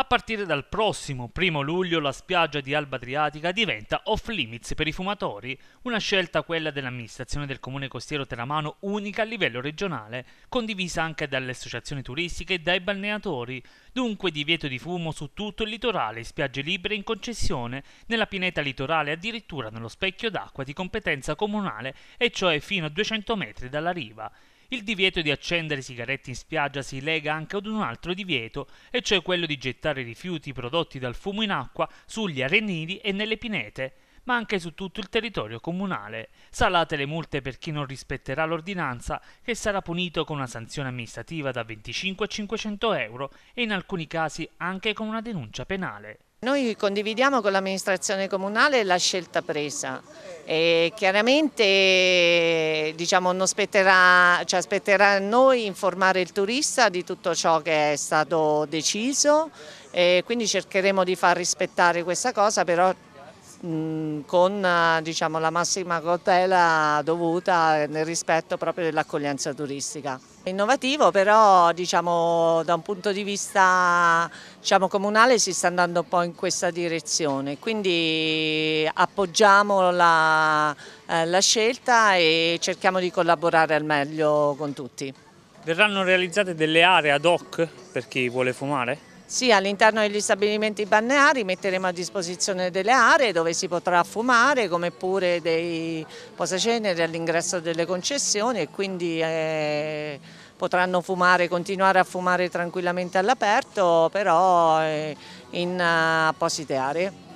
A partire dal prossimo 1 luglio la spiaggia di Alba Adriatica diventa off limits per i fumatori, una scelta quella dell'amministrazione del comune costiero teramano unica a livello regionale, condivisa anche dalle associazioni turistiche e dai balneatori, dunque divieto di fumo su tutto il litorale, spiagge libere in concessione, nella pineta litorale addirittura nello specchio d'acqua di competenza comunale e cioè fino a 200 metri dalla riva, il divieto di accendere sigarette in spiaggia si lega anche ad un altro divieto, e cioè quello di gettare rifiuti prodotti dal fumo in acqua sugli arenili e nelle pinete, ma anche su tutto il territorio comunale. Salate le multe per chi non rispetterà l'ordinanza, che sarà punito con una sanzione amministrativa da 25 a 500 euro e in alcuni casi anche con una denuncia penale. Noi condividiamo con l'amministrazione comunale la scelta presa e chiaramente diciamo, spetterà, cioè, spetterà, a noi informare il turista di tutto ciò che è stato deciso e quindi cercheremo di far rispettare questa cosa però Mm, con eh, diciamo, la massima cautela dovuta nel rispetto proprio dell'accoglienza turistica. Innovativo però diciamo, da un punto di vista diciamo, comunale si sta andando un po' in questa direzione, quindi appoggiamo la, eh, la scelta e cerchiamo di collaborare al meglio con tutti. Verranno realizzate delle aree ad hoc per chi vuole fumare? Sì, all'interno degli stabilimenti balneari metteremo a disposizione delle aree dove si potrà fumare, come pure dei posaceneri all'ingresso delle concessioni e quindi eh, potranno fumare, continuare a fumare tranquillamente all'aperto, però eh, in eh, apposite aree.